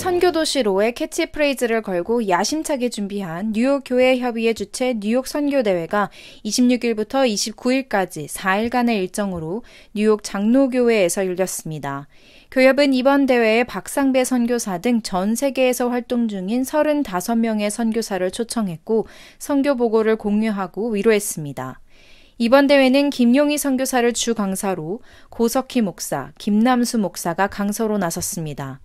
선교도시로의 캐치프레이즈를 걸고 야심차게 준비한 뉴욕 교회 협의회 주최 뉴욕 선교 대회가 26일부터 29일까지 4일간의 일정으로 뉴욕 장로교회에서 열렸습니다. 교협은 이번 대회에 박상배 선교사 등 전 세계에서 활동 중인 35명의 선교사를 초청했고 선교 보고를 공유하고 위로했습니다. 이번 대회는 김용희 선교사를 주 강사로 고석희 목사, 김남수 목사가 강서로 나섰습니다.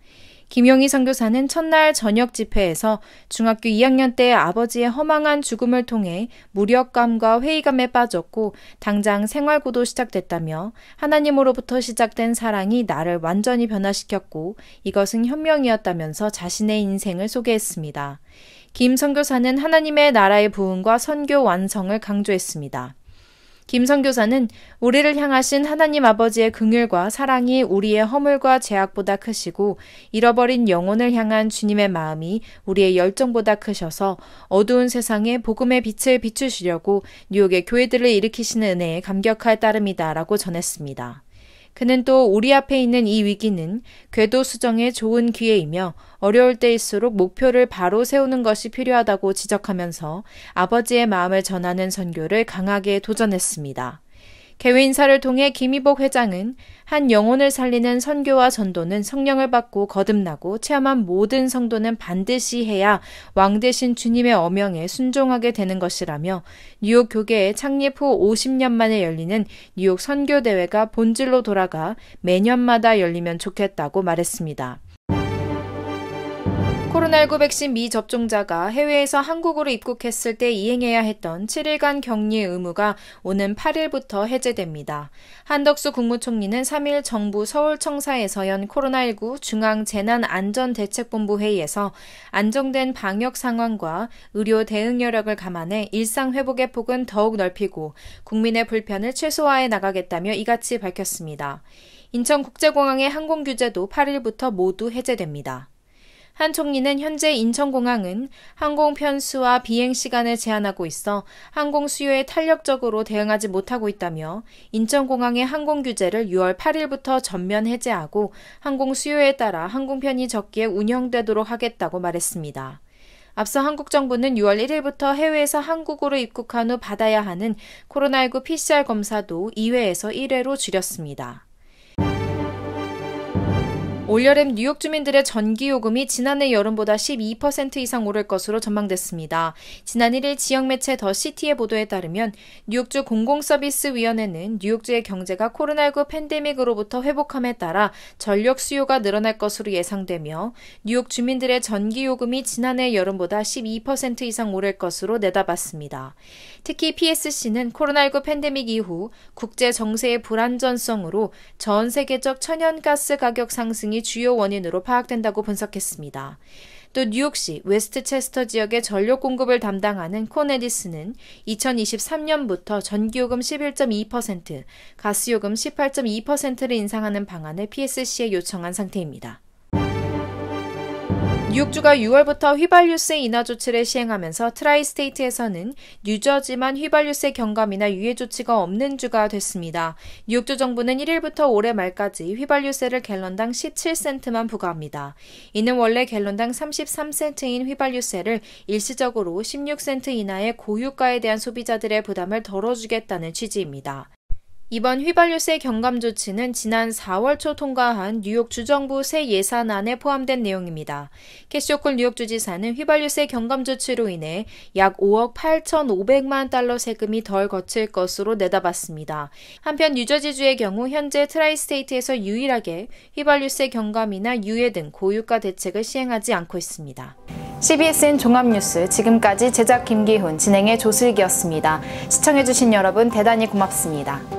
김용희 선교사는 첫날 저녁 집회에서 중학교 2학년 때 아버지의 허망한 죽음을 통해 무력감과 회의감에 빠졌고 당장 생활고도 시작됐다며 하나님으로부터 시작된 사랑이 나를 완전히 변화시켰고 이것은 현명이었다면서 자신의 인생을 소개했습니다. 김 선교사는 하나님의 나라의 부흥과 선교 완성을 강조했습니다. 김성 교사는 우리를 향하신 하나님 아버지의 긍휼과 사랑이 우리의 허물과 제약보다 크시고 잃어버린 영혼을 향한 주님의 마음이 우리의 열정보다 크셔서 어두운 세상에 복음의 빛을 비추시려고 뉴욕의 교회들을 일으키시는 은혜에 감격할 따름이다라고 전했습니다. 그는 또 우리 앞에 있는 이 위기는 궤도 수정의 좋은 기회이며 어려울 때일수록 목표를 바로 세우는 것이 필요하다고 지적하면서 아버지의 마음을 전하는 선교를 강하게 도전했습니다. 개회 인사를 통해 김희복 회장은 한 영혼을 살리는 선교와 전도는 성령을 받고 거듭나고 체험한 모든 성도는 반드시 해야 왕 대신 주님의 어명에 순종하게 되는 것이라며 뉴욕 교계의 창립 후 50년 만에 열리는 뉴욕 선교 대회가 본질로 돌아가 매년마다 열리면 좋겠다고 말했습니다. 코로나19 백신 미접종자가 해외에서 한국으로 입국했을 때 이행해야 했던 7일간 격리 의무가 오는 8일부터 해제됩니다. 한덕수 국무총리는 3일 정부 서울청사에서 연 코로나19 중앙재난안전대책본부 회의에서 안정된 방역 상황과 의료 대응 여력을 감안해 일상 회복의 폭은 더욱 넓히고 국민의 불편을 최소화해 나가겠다며 이같이 밝혔습니다. 인천국제공항의 항공 규제도 8일부터 모두 해제됩니다. 한 총리는 현재 인천공항은 항공 편수와 비행 시간을 제한하고 있어 항공 수요에 탄력적으로 대응하지 못하고 있다며 인천공항의 항공 규제를 6월 8일부터 전면 해제하고 항공 수요에 따라 항공편이 적게 운영되도록 하겠다고 말했습니다. 앞서 한국 정부는 6월 1일부터 해외에서 한국으로 입국한 후 받아야 하는 코로나19 PCR 검사도 2회에서 1회로 줄였습니다. 올여름 뉴욕 주민들의 전기요금이 지난해 여름보다 12% 이상 오를 것으로 전망됐습니다. 지난 1일 지역 매체 더 시티의 보도에 따르면 뉴욕주 공공서비스위원회는 뉴욕주의 경제가 코로나19 팬데믹으로부터 회복함에 따라 전력 수요가 늘어날 것으로 예상되며 뉴욕 주민들의 전기요금이 지난해 여름보다 12% 이상 오를 것으로 내다봤습니다. 특히 PSC는 코로나19 팬데믹 이후 국제 정세의 불안전성으로 전 세계적 천연가스 가격 상승이 등이 주요 원인으로 파악된다고 분석했습니다. 또 뉴욕시 웨스트체스터 지역의 전력 공급을 담당하는 코네디스는 2023년부터 전기요금 11.2%, 가스요금 18.2%를 인상하는 방안을 PSC에 요청한 상태입니다. 뉴욕주가 6월부터 휘발유세 인하 조치를 시행하면서 트라이스테이트에서는 뉴저지만 휘발유세 경감이나 유예 조치가 없는 주가 됐습니다. 뉴욕주 정부는 1일부터 올해 말까지 휘발유세를 갤런당 17센트만 부과합니다. 이는 원래 갤런당 33센트인 휘발유세를 일시적으로 16센트 인하의 고유가에 대한 소비자들의 부담을 덜어주겠다는 취지입니다. 이번 휘발유세 경감 조치는 지난 4월 초 통과한 뉴욕 주정부 새 예산안에 포함된 내용입니다. 캐시오콜 뉴욕 주지사는 휘발유세 경감 조치로 인해 약 5억 8,500만 달러 세금이 덜 거칠 것으로 내다봤습니다. 한편 뉴저지주의 경우 현재 트라이스테이트에서 유일하게 휘발유세 경감이나 유예 등 고유가 대책을 시행하지 않고 있습니다. CBSN 종합뉴스 지금까지 제작 김기훈, 진행의 조슬기였습니다. 시청해주신 여러분 대단히 고맙습니다.